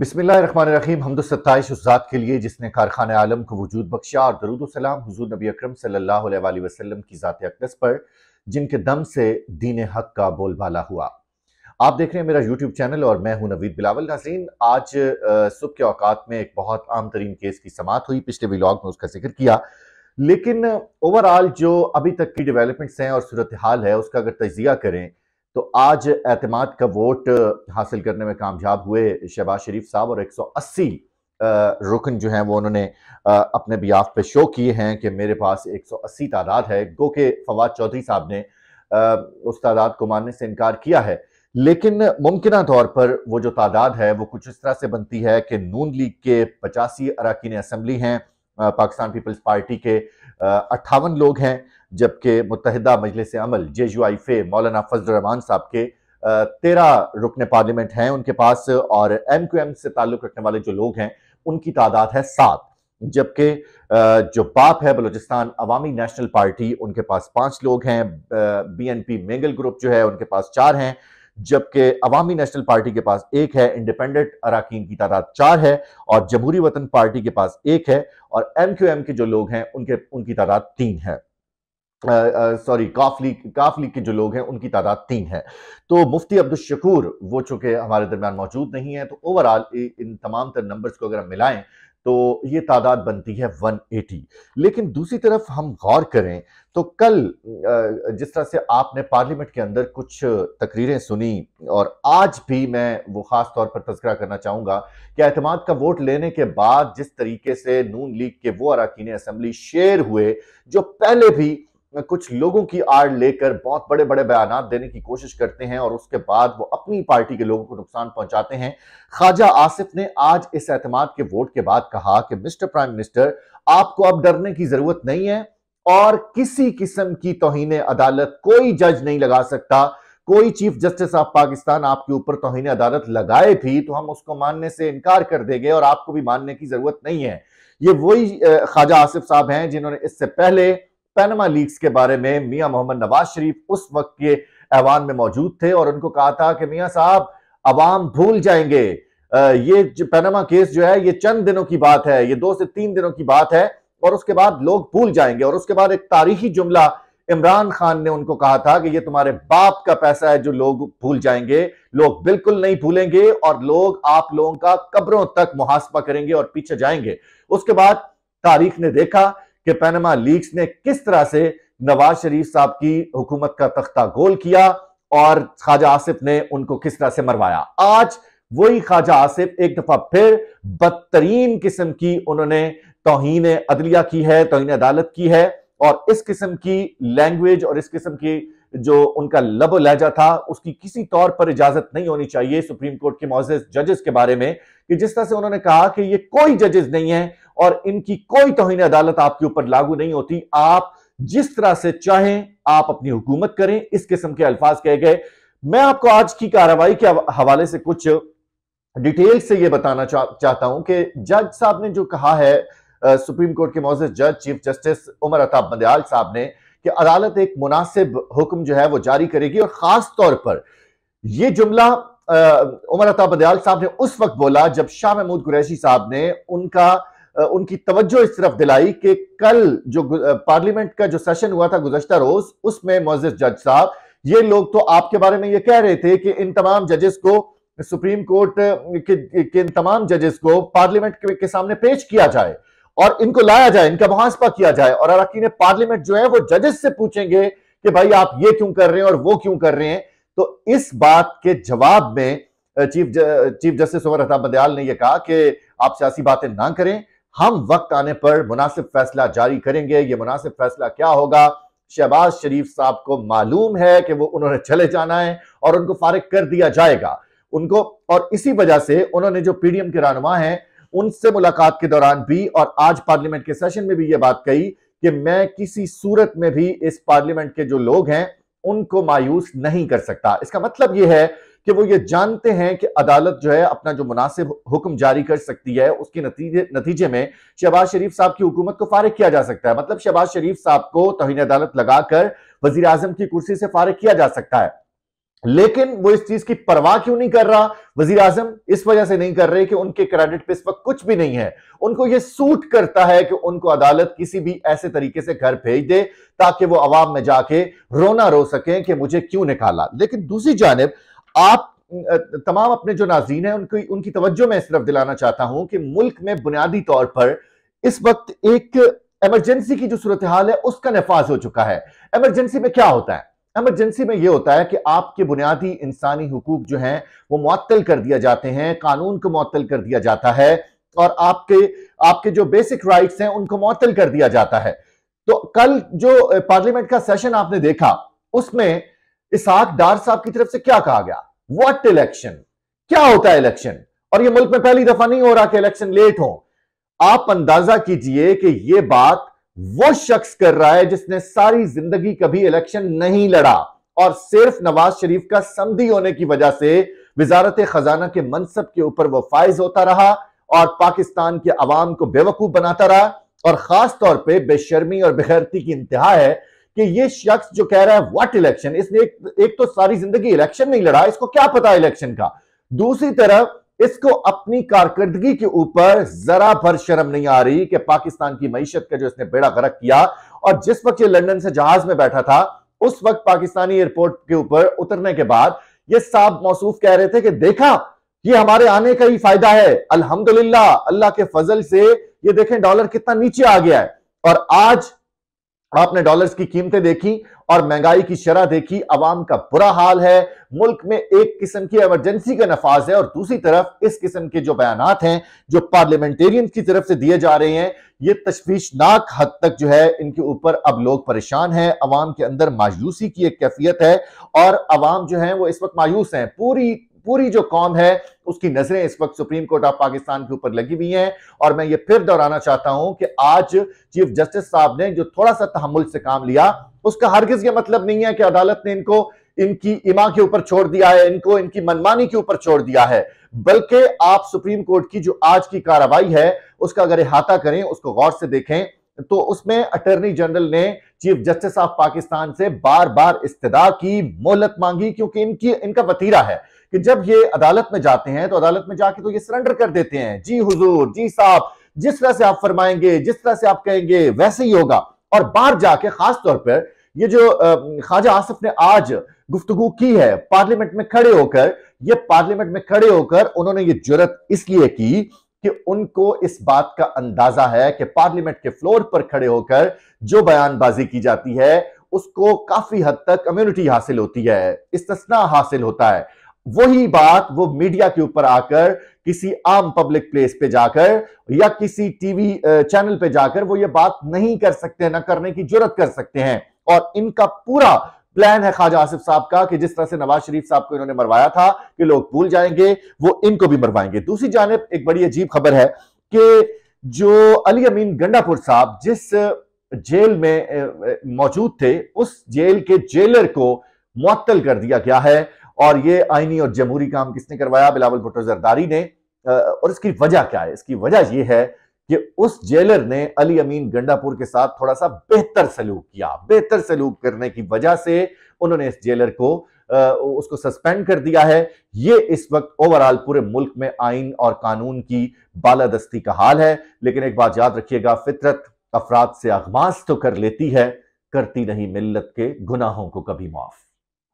बिस्मिल्लाहिर्रहमानिर्रहीम हमद तो सत्ताईश उस ज़ात के लिए जिसने कारखान आलम को वजूद बख्शा और दरुद सलाम हुजूर नबी अकरम सल्लल्लाहु अलैहि वसल्लम की ज़ात अकदस पर जिनके दम से दीन हक का बोलबाला हुआ आप देख रहे हैं मेरा यूट्यूब चैनल और मैं हूं नवीद बिलावल नाजीन आज सुबह के औकात में एक बहुत आम तरीन केस की समात हुई पिछले व्लॉग में उसका जिक्र किया लेकिन ओवरऑल जो अभी तक की डेवलपमेंट्स हैं और सूरत हाल है उसका अगर तजिया करें तो आज एतमाद का वोट हासिल करने में कामयाब हुए शहबाज शरीफ साहब और 180 रुकन जो हैं वो उन्होंने अपने बियाफ पे शो किए हैं कि मेरे पास 180 तादाद है गो के फवाद चौधरी साहब ने उस तादाद को मानने से इनकार किया है लेकिन मुमकिन तौर पर वो जो तादाद है वो कुछ इस तरह से बनती है कि नून लीग के पचासी अरकान असम्बली हैं पाकिस्तान पीपल्स पार्टी के अट्ठावन लोग हैं जबकि मुतहदा मजलिस अमल जे यू आई फे मौलाना फजल रहमान साहब के तेरह रुकन पार्लियामेंट हैं उनके पास और एम क्यू एम से ताल्लुक़ रखने वाले जो लोग हैं उनकी तादाद है सात जबकि जो बाप है बलोचिस्तान अवामी नेशनल पार्टी उनके पास पांच लोग हैं B N P Mengal group जो है उनके पास चार हैं जबकि अवामी नेशनल पार्टी के पास एक है इंडिपेंडेंट अरकान की तादाद चार है और जमहूरी वतन पार्टी के पास एक है और एम क्यू एम के जो लोग हैं उनके उनकी तादाद तीन है sorry Qaf league Qaf league के जो लोग हैं उनकी तादाद तीन है तो मुफ्ती अब्दुल शकूर वो चूंकि हमारे दरमियान मौजूद नहीं है तो ओवरऑल इन तमाम तर नंबर्स को अगर हम मिलाएं तो ये तादाद बनती है 180 लेकिन दूसरी तरफ हम गौर करें तो कल जिस तरह से आपने पार्लियामेंट के अंदर कुछ तकरीरें सुनी और आज भी मैं वो ख़ास तौर पर तस्करा करना चाहूँगा कि अहतमाद का वोट लेने के बाद जिस तरीके से नून लीग के वो अरकान असम्बली शेर हुए जो पहले भी कुछ लोगों की आड़ लेकर बहुत बड़े बड़े बयान देने की कोशिश करते हैं और उसके बाद वो अपनी पार्टी के लोगों को नुकसान पहुंचाते हैं ख्वाजा आसिफ ने आज इस एतमाद के वोट के बाद कहा कि मिस्टर प्राइम मिनिस्टर आपको अब डरने की जरूरत नहीं है और किसी किस्म की तोहन अदालत कोई जज नहीं लगा सकता कोई चीफ जस्टिस ऑफ पाकिस्तान आपके ऊपर तोहन अदालत लगाए भी तो हम उसको मानने से इनकार कर देंगे और आपको भी मानने की जरूरत नहीं है ये वही ख्वाजा आसिफ साहब हैं जिन्होंने इससे पहले पैनमा लीक्स के बारे में मियां मोहम्मद नवाज शरीफ उस वक्त के ऐवान में मौजूद थे और उनको कहा था कि मियां साहब अवाम भूल जाएंगे ये जो केस जो है ये चंद दिनों की बात है ये दो से तीन दिनों की बात है और उसके बाद लोग भूल जाएंगे और उसके बाद एक तारीखी जुमला इमरान खान ने उनको कहा था कि ये तुम्हारे बाप का पैसा है जो लोग भूल जाएंगे लोग बिल्कुल नहीं भूलेंगे और लोग आप लोगों का कब्रों तक मुहासपा करेंगे और पीछे जाएंगे उसके बाद तारीख ने देखा कि पैनमा लीग्स ने किस तरह से नवाज शरीफ साहब की हुकूमत का तख्ता गोल किया और ख्वाजा आसिफ ने उनको किस तरह से मरवाया आज वही ख्वाजा आसिफ एक दफा फिर बदतरीन किस्म की उन्होंने तोहन अदलिया की है तोहन अदालत की है और इस किस्म की लैंग्वेज और इस किस्म की जो उनका लब लहजा था उसकी किसी तौर पर इजाजत नहीं होनी चाहिए सुप्रीम कोर्ट के मोज जजेस के बारे में कि जिस तरह से उन्होंने कहा कि ये कोई जजेस नहीं है और इनकी कोई तोहन अदालत आपके ऊपर लागू नहीं होती आप जिस तरह से चाहें आप अपनी हुकूमत करें इस किस्म के अल्फाज कहे गए मैं आपको आज की कार्रवाई के हवाले से कुछ डिटेल से यह बताना चा, चाहता हूं कि जज साहब ने जो कहा है सुप्रीम कोर्ट के मोज जज चीफ जस्टिस उमर अताब मंदयाल साहब ने कि अदालत एक मुनासिब हुक्म जो है वो जारी करेगी और खास तौर पर यह जुमला उमर अता बदयाल साहब ने उस वक्त बोला जब शाह महमूद कुरैशी साहब ने उनका आ, उनकी तवज्जो इस तरफ दिलाई कि कल जो पार्लियामेंट का जो सेशन हुआ था गुजशत रोज उसमें मोजिज जज साहब ये लोग तो आपके बारे में ये कह रहे थे कि इन तमाम जजेस को सुप्रीम कोर्ट के, के इन तमाम जजेस को पार्लियामेंट के, के सामने पेश किया जाए और इनको लाया जाए इनका मुहासपा किया जाए और अरकिन पार्लियामेंट जो है वो जजेस से पूछेंगे कि भाई आप ये क्यों कर रहे हैं और वो क्यों कर रहे हैं तो इस बात के जवाब में चीफ ज, चीफ जस्टिस उमर अहताब बदयाल ने यह कहा कि आप सियासी बातें ना करें हम वक्त आने पर मुनासिब फैसला जारी करेंगे ये मुनासिब फैसला क्या होगा शहबाज शरीफ साहब को मालूम है कि वो उन्होंने चले जाना है और उनको फारिग कर दिया जाएगा उनको और इसी वजह से उन्होंने जो पीडीएम के रहनुमा हैं उनसे मुलाकात के दौरान भी और आज पार्लियामेंट के सेशन में भी यह बात कही कि मैं किसी सूरत में भी इस पार्लियामेंट के जो लोग हैं उनको मायूस नहीं कर सकता इसका मतलब यह है कि वो ये जानते हैं कि अदालत जो है अपना जो मुनासिब हुक्म जारी कर सकती है उसके नतीजे नतीजे में शहबाज शरीफ साहब की हुकूमत को फारिग किया जा सकता है मतलब शहबाज शरीफ साहब को तोहन अदालत लगाकर वजीर आजम की कुर्सी से फारिग किया जा सकता है लेकिन वो इस चीज की परवाह क्यों नहीं कर रहा वजीर आजम इस वजह से नहीं कर रहे कि उनके क्रेडिट पे इस वक्त कुछ भी नहीं है उनको ये सूट करता है कि उनको अदालत किसी भी ऐसे तरीके से घर भेज दे ताकि वो अवाम में जाके रोना रो सकें कि मुझे क्यों निकाला लेकिन दूसरी जानब आप तमाम अपने जो नाजीन है उनकी उनकी तवज्जो में इस तरफ दिलाना चाहता हूं कि मुल्क में बुनियादी तौर पर इस वक्त एक एमरजेंसी की जो सूरत हाल है उसका नफाज हो चुका है एमरजेंसी में क्या होता है एमरजेंसी में यह होता है कि आपके बुनियादी इंसानी हकूक जो हैं वो मअतल कर दिया जाते हैं कानून को मअतल कर दिया जाता है और आपके आपके जो बेसिक राइट्स हैं उनको मअतल कर दिया जाता है तो कल जो पार्लियामेंट का सेशन आपने देखा उसमें इसहाक डार साहब की तरफ से क्या कहा गया वट इलेक्शन क्या होता है इलेक्शन और ये मुल्क में पहली दफा नहीं हो रहा कि इलेक्शन लेट हो आप अंदाजा कीजिए कि यह बात वो शख्स कर रहा है जिसने सारी जिंदगी कभी इलेक्शन नहीं लड़ा और सिर्फ नवाज शरीफ का संधि होने की वजह से वजारत खजाना के मनसब के ऊपर वो फाइज होता रहा और पाकिस्तान के अवाम को बेवकूफ बनाता रहा और खास तौर पर बेशर्मी और बेहरती की इंतहा है कि ये शख्स जो कह रहा है व्हाट इलेक्शन इसने एक, एक तो सारी जिंदगी इलेक्शन नहीं लड़ा इसको क्या पता इलेक्शन का दूसरी तरफ इसको अपनी कारकर्दगी के ऊपर जरा भर शर्म नहीं आ रही कि पाकिस्तान की मीशत का जो इसने बेड़ा गर्क किया और जिस वक्त ये लंदन से जहाज में बैठा था उस वक्त पाकिस्तानी एयरपोर्ट के ऊपर उतरने के बाद ये साफ मौसू कह रहे थे कि देखा ये हमारे आने का ही फायदा है अल्हम्दुलिल्लाह अल्लाह के फजल से ये देखें डॉलर कितना नीचे आ गया है और आज आपने डॉलर्स की कीमतें देखी और महंगाई की शरह देखी अवाम का बुरा हाल है मुल्क में एक किस्म की इमरजेंसी का नफाज है और दूसरी तरफ इस किस्म के जो बयान हैं जो पार्लियामेंटेरियंस की तरफ से दिए जा रहे हैं ये तशवीशनाक हद तक जो है इनके ऊपर अब लोग परेशान हैं अवाम के अंदर मायूसी की एक कैफियत है और अवाम जो है वो इस वक्त मायूस हैं पूरी पूरी जो कौम है उसकी नजरें इस वक्त सुप्रीम कोर्ट ऑफ पाकिस्तान के ऊपर लगी हुई हैं और मैं ये फिर दोहराना चाहता हूं कि आज चीफ जस्टिस साहब ने जो थोड़ा सा तहमुल से काम लिया उसका हरगिज ये मतलब नहीं है कि अदालत ने इनको इनकी इमा के ऊपर छोड़ दिया है इनको इनकी मनमानी के ऊपर छोड़ दिया है बल्कि आप सुप्रीम कोर्ट की जो आज की कार्रवाई है उसका अगर अहाता करें उसको गौर से देखें तो उसमें अटर्नी जनरल ने चीफ जस्टिस ऑफ पाकिस्तान से बार बार इस्तदा की मोहलत मांगी क्योंकि इनकी इनका वतीरा है कि जब ये अदालत में जाते हैं तो अदालत में जाके तो ये सरेंडर कर देते हैं जी हुजूर जी साहब जिस तरह से आप फरमाएंगे जिस तरह से आप कहेंगे वैसे ही होगा और बाहर जाके खास तौर पर ये जो ख्वाजा आसिफ ने आज गुफ्तगु की है पार्लियामेंट में खड़े होकर ये पार्लियामेंट में खड़े होकर उन्होंने ये जरूरत इसलिए की कि उनको इस बात का अंदाजा है कि पार्लियामेंट के फ्लोर पर खड़े होकर जो बयानबाजी की जाती है उसको काफी हद तक कम्युनिटी हासिल होती है इस्तना हासिल होता है वही बात वो मीडिया के ऊपर आकर किसी आम पब्लिक प्लेस पे जाकर या किसी टीवी चैनल पे जाकर वो ये बात नहीं कर सकते ना करने की जरूरत कर सकते हैं और इनका पूरा प्लान है ख्वाजा आसिफ साहब का कि जिस तरह से नवाज शरीफ साहब को इन्होंने मरवाया था कि लोग भूल जाएंगे वो इनको भी मरवाएंगे दूसरी जानब एक बड़ी अजीब खबर है कि जो अली अमीन गंडापुर साहब जिस जेल में मौजूद थे उस जेल के जेलर को मुत्तल कर दिया गया है और ये आईनी और जमहूरी काम किसने करवाया बिलावल भुट्टो जरदारी ने और इसकी वजह क्या है इसकी वजह यह है कि उस जेलर ने अली अमीन गंडापुर के साथ थोड़ा सा बेहतर सलूक किया बेहतर सलूक करने की वजह से उन्होंने इस जेलर को उसको सस्पेंड कर दिया है ये इस वक्त ओवरऑल पूरे मुल्क में आइन और कानून की बालादस्ती का हाल है लेकिन एक बात याद रखिएगा फितरत अफराद से अगमास तो कर लेती है करती नहीं मिल्लत के गुनाहों को कभी माफ